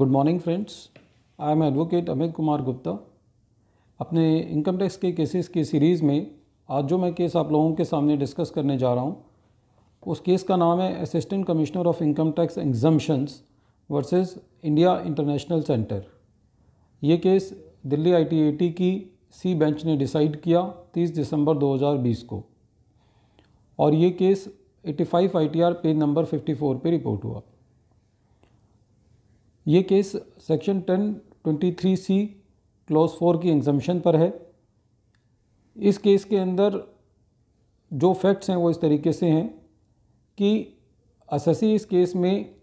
Good morning friends I am advocate Amit Kumar Gupta अपने income tax के cases की सीरीज़ में आज जो मैं केस आप लोगों के सामने डिस्कस करने जा रहा हूँ उस केस का नाम है assistant commissioner of income tax exemptions versus India international centre ये केस दिल्ली आई e की सी बेंच ने डिसाइड किया 30 दिसंबर 2020 को और ये केस 85 फाइव पेज नंबर 54 पे रिपोर्ट हुआ ये case section ten twenty three C clause four की एग्जामेशन पर है इस केस के अंदर जो फैक्ट्स हैं वो इस तरीके से हैं कि असेसी इस केस में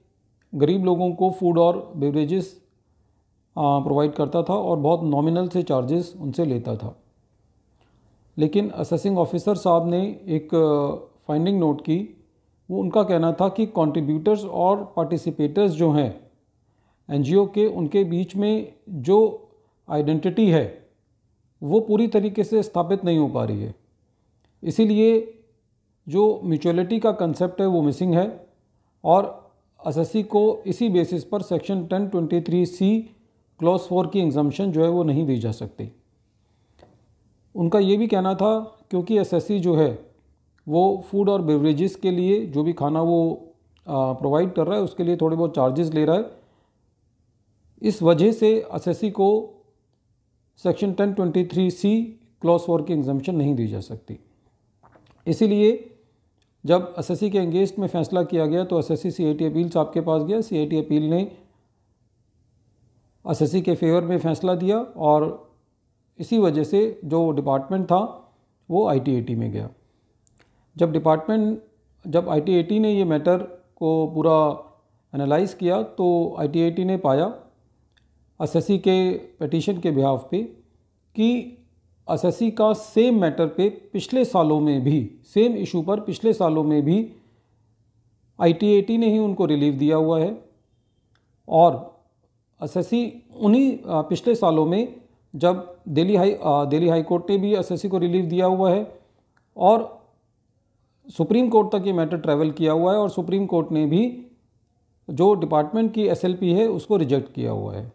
गरीब लोगों को फूड और बेवरेजेस प्रोवाइड करता था और बहुत नॉमिनल से चार्जेस उनसे लेता था लेकिन असेसिंग ऑफिसर साहब ने एक फाइंडिंग नोट की वो उनका कहना था कि कंट्रीब्यूटर्स और पार्टिसिपेटर्स जो हैं एन के उनके बीच में जो आइडेंटिटी है वो पूरी तरीके से स्थापित नहीं हो पा रही है इसीलिए जो म्यूचुअलिटी का कंसेप्ट है वो मिसिंग है और एस को इसी बेसिस पर सेक्शन 1023 सी क्लॉज फोर की एग्जामेशन जो है वो नहीं दी जा सकती उनका ये भी कहना था क्योंकि एस जो है वो फूड और बेवरेजेस के लिए जो भी खाना वो प्रोवाइड कर रहा है उसके लिए थोड़े बहुत चार्जेस ले रहा है इस वजह से असेसी को सेक्शन 1023 सी क्लॉस फोर की एग्जामेशन नहीं दी जा सकती इसीलिए जब असेसी के एंगेस्ट में फैसला किया गया तो असेसी सी आई अपील साहब तो के पास गया सी आई अपील ने असेसी के फेवर में फैसला दिया और इसी वजह से जो डिपार्टमेंट था वो आई e में गया जब डिपार्टमेंट जब आई e ने ये मैटर को पूरा एनालाइज किया तो आई e ने पाया असेसी के पटिशन के बिहाफ पे कि असेसी का सेम मैटर पे पिछले सालों में भी सेम इशू पर पिछले सालों में भी आईटीएटी ने ही उनको रिलीफ दिया हुआ है और असेसी उन्हीं पिछले सालों में जब Delhi high Delhi high court ने भी असेसी को रिलीफ दिया हुआ है और सुप्रीम कोर्ट तक ये मैटर ट्रैवल किया हुआ है और सुप्रीम कोर्ट ने भी जो डिपार्टमेंट की एसएलपी है उसको रिजेक्ट किया हुआ है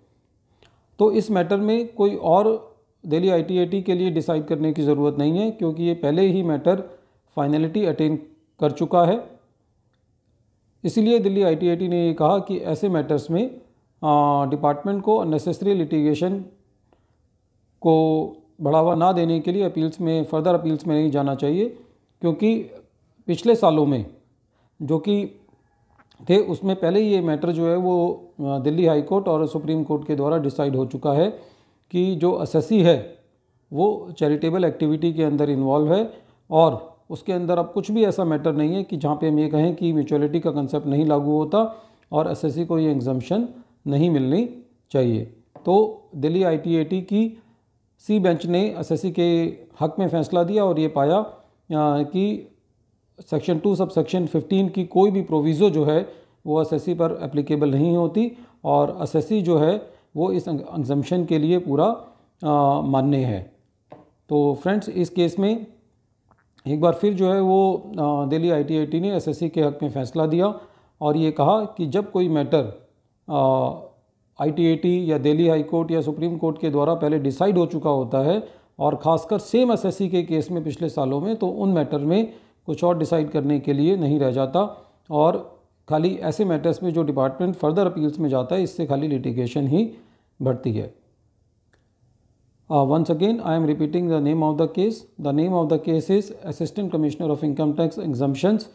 तो इस मैटर में कोई और दिल्ली आईटीएटी के लिए डिसाइड करने की ज़रूरत नहीं है क्योंकि ये पहले ही मैटर फाइनलिटी अटेन कर चुका है इसीलिए दिल्ली आईटीएटी ने ये कहा कि ऐसे मैटर्स में डिपार्टमेंट को अननेसेसरी लिटिगेशन को बढ़ावा ना देने के लिए अपील्स में फर्दर अपील्स में नहीं जाना चाहिए क्योंकि पिछले सालों में जो कि थे उसमें पहले ही ये मैटर जो है वो दिल्ली हाई कोर्ट और सुप्रीम कोर्ट के द्वारा डिसाइड हो चुका है कि जो असेसी है वो चैरिटेबल एक्टिविटी के अंदर इन्वॉल्व है और उसके अंदर अब कुछ भी ऐसा मैटर नहीं है कि जहाँ पे हम ये कहें कि म्यूचुअलिटी का कंसेप्ट नहीं लागू होता और एस को ये एग्जामेशन नहीं मिलनी चाहिए तो दिल्ली आई की सी बेंच ने एस के हक में फैसला दिया और ये पाया कि section two sub section fifteen की कोई भी प्रोविज़ो जो है वो एस पर एप्लीकेबल नहीं होती और एस जो है वो इस एग्जम्पन के लिए पूरा मान्य है तो फ्रेंड्स इस केस में एक बार फिर जो है वो दिल्ली आईटीआईटी ने एसएससी के हक़ में फ़ैसला दिया और ये कहा कि जब कोई मैटर आईटीआईटी या दिल्ली हाई कोर्ट या सुप्रीम कोर्ट के द्वारा पहले डिसाइड हो चुका होता है और ख़ासकर सेम एसएससी के केस में पिछले सालों में तो उन मैटर में कुछ और डिसाइड करने के लिए नहीं रह जाता और खाली ऐसे मैटर्स में जो डिपार्टमेंट फर्दर अपील्स में जाता है इससे खाली लिटिगेशन ही बढ़ती है once again I am repeating the name of the case the name of the case is assistant commissioner of income tax exemptions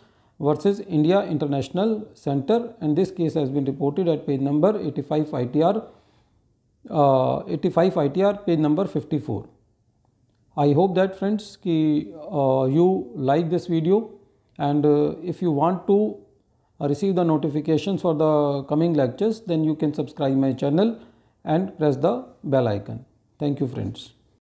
versus India international Centre and this case has been reported at page number eighty five I T R eighty five I T R page number fifty four I hope that friends ki uh, you like this video and uh, if you want to uh, receive the notifications for the coming lectures then you can subscribe my channel and press the bell icon. Thank you friends.